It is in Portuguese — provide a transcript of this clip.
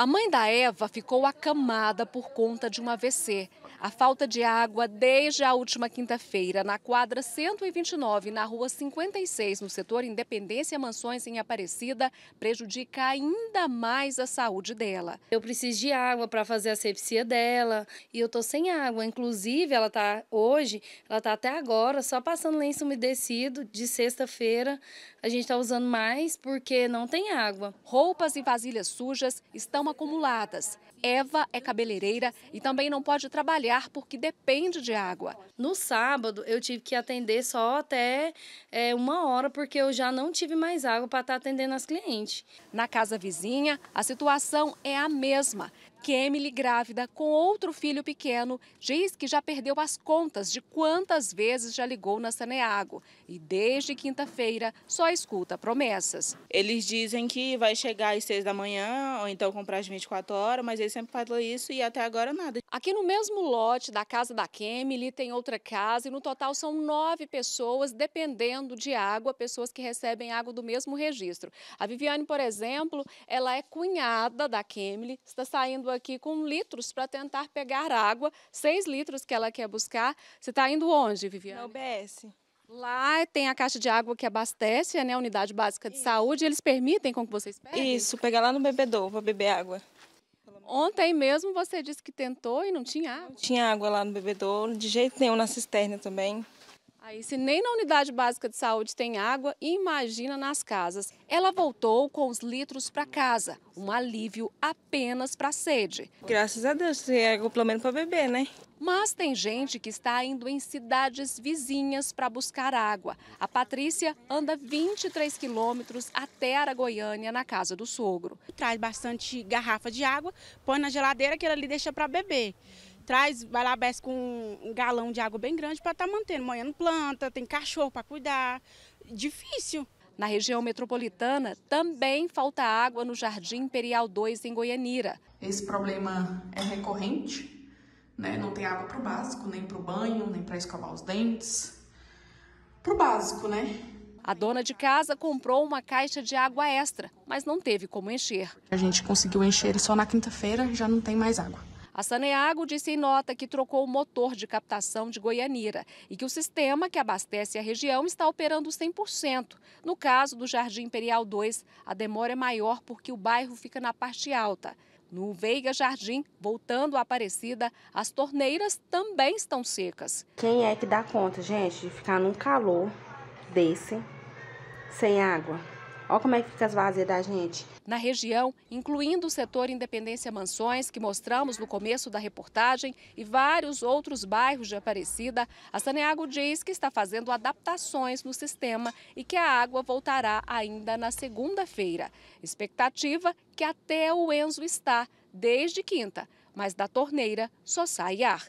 A mãe da Eva ficou acamada por conta de um AVC. A falta de água desde a última quinta-feira na quadra 129, na rua 56, no setor Independência Mansões em Aparecida, prejudica ainda mais a saúde dela. Eu preciso de água para fazer a sepsia dela e eu tô sem água. Inclusive, ela tá hoje, ela tá até agora só passando lenço umedecido de sexta-feira. A gente tá usando mais porque não tem água. Roupas e vasilhas sujas estão acumuladas. Eva é cabeleireira e também não pode trabalhar porque depende de água. No sábado, eu tive que atender só até é, uma hora, porque eu já não tive mais água para estar tá atendendo as clientes. Na casa vizinha, a situação é a mesma que Emily, grávida com outro filho pequeno, diz que já perdeu as contas de quantas vezes já ligou na Saneago e desde quinta-feira só escuta promessas. Eles dizem que vai chegar às seis da manhã ou então comprar às 24 horas, mas ele sempre falou isso e até agora nada. Aqui no mesmo lote da casa da Emily tem outra casa e no total são nove pessoas dependendo de água, pessoas que recebem água do mesmo registro. A Viviane, por exemplo, ela é cunhada da Emily, está saindo indo aqui com litros para tentar pegar água, seis litros que ela quer buscar. Você está indo onde, Viviane? Na UBS. Lá tem a caixa de água que abastece, né, a unidade básica de Isso. saúde, eles permitem com que vocês peguem? Isso, pegar lá no bebedouro para beber água. Ontem mesmo você disse que tentou e não tinha água. Não tinha água lá no bebedouro, de jeito nenhum na cisterna também. Aí, se nem na unidade básica de saúde tem água, imagina nas casas. Ela voltou com os litros para casa, um alívio apenas para a sede. Graças a Deus, tem água pelo menos para beber, né? Mas tem gente que está indo em cidades vizinhas para buscar água. A Patrícia anda 23 quilômetros até Aragoiânia, na casa do sogro. Traz bastante garrafa de água, põe na geladeira, que ela ali deixa para beber traz balabés com um galão de água bem grande para estar tá mantendo, manhando planta, tem cachorro para cuidar. Difícil. Na região metropolitana, também falta água no Jardim Imperial 2, em Goianira. Esse problema é recorrente, né? não tem água para o básico, nem para o banho, nem para escovar os dentes. Para o básico, né? A dona de casa comprou uma caixa de água extra, mas não teve como encher. A gente conseguiu encher só na quinta-feira, já não tem mais água. A Saneago disse em nota que trocou o motor de captação de Goianira e que o sistema que abastece a região está operando 100%. No caso do Jardim Imperial 2, a demora é maior porque o bairro fica na parte alta. No Veiga Jardim, voltando à Aparecida, as torneiras também estão secas. Quem é que dá conta, gente, de ficar num calor desse, sem água? Olha como é que fica as vazias da gente. Na região, incluindo o setor Independência Mansões, que mostramos no começo da reportagem, e vários outros bairros de Aparecida, a Saneago diz que está fazendo adaptações no sistema e que a água voltará ainda na segunda-feira. Expectativa que até o Enzo está desde quinta, mas da torneira só sai ar.